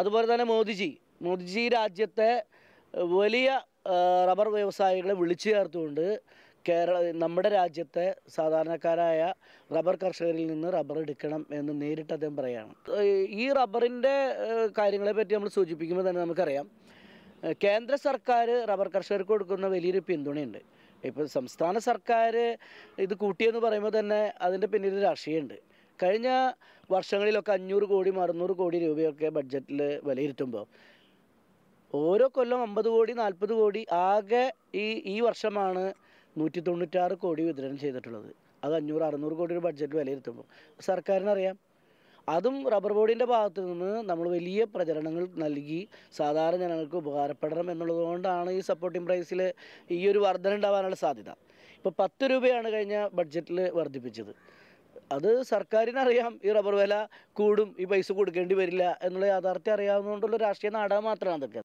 അതുപോലെ തന്നെ മോദിജി മോദിജി രാജ്യത്തെ വലിയ റബ്ബർ വ്യവസായികളെ വിളിച്ചു ചേർത്തുകൊണ്ട് കേരള നമ്മുടെ രാജ്യത്തെ സാധാരണക്കാരായ റബ്ബർ കർഷകരിൽ നിന്ന് റബ്ബർ എടുക്കണം എന്ന് നേരിട്ട് അദ്ദേഹം പറയുകയാണ് ഈ റബ്ബറിൻ്റെ കാര്യങ്ങളെ പറ്റി നമ്മൾ സൂചിപ്പിക്കുമ്പോൾ തന്നെ നമുക്കറിയാം കേന്ദ്ര സർക്കാർ റബ്ബർ കർഷകർക്ക് കൊടുക്കുന്ന വലിയൊരു പിന്തുണയുണ്ട് ഇപ്പോൾ സംസ്ഥാന സർക്കാർ ഇത് കൂട്ടിയെന്ന് പറയുമ്പോൾ തന്നെ അതിൻ്റെ പിന്നിൽ രാഷ്ട്രീയമുണ്ട് കഴിഞ്ഞ വർഷങ്ങളിലൊക്കെ അഞ്ഞൂറ് കോടി അറുന്നൂറ് കോടി രൂപയൊക്കെ ബഡ്ജറ്റിൽ വിലയിരുത്തുമ്പോൾ ഓരോ കൊല്ലം അമ്പത് കോടി നാൽപ്പത് കോടി ആകെ ഈ ഈ വർഷമാണ് നൂറ്റി തൊണ്ണൂറ്റാറ് കോടി വിതരണം ചെയ്തിട്ടുള്ളത് അത് അഞ്ഞൂറ് അറുന്നൂറ് കോടി ഒരു ബഡ്ജറ്റ് വിലയിരുത്തുമ്പോൾ സർക്കാരിനറിയാം അതും റബ്ബർ ബോർഡിൻ്റെ ഭാഗത്ത് നിന്ന് നമ്മൾ വലിയ പ്രചരണങ്ങൾ നൽകി സാധാരണ ജനങ്ങൾക്ക് ഉപകാരപ്പെടണം എന്നുള്ളതുകൊണ്ടാണ് ഈ സപ്പോർട്ടിംഗ് പ്രൈസിൽ ഈ ഒരു വർധന ഉണ്ടാവാനുള്ള സാധ്യത ഇപ്പോൾ പത്ത് രൂപയാണ് കഴിഞ്ഞ ബഡ്ജറ്റിൽ വർദ്ധിപ്പിച്ചത് അത് അറിയാം ഈ റബ്ബർ വില കൂടും ഈ പൈസ കൊടുക്കേണ്ടി വരില്ല എന്നുള്ള യാഥാർത്ഥ്യം അറിയാവുന്നതുകൊണ്ടുള്ള രാഷ്ട്രീയ നാടകം മാത്രമാണ് അതൊക്കെ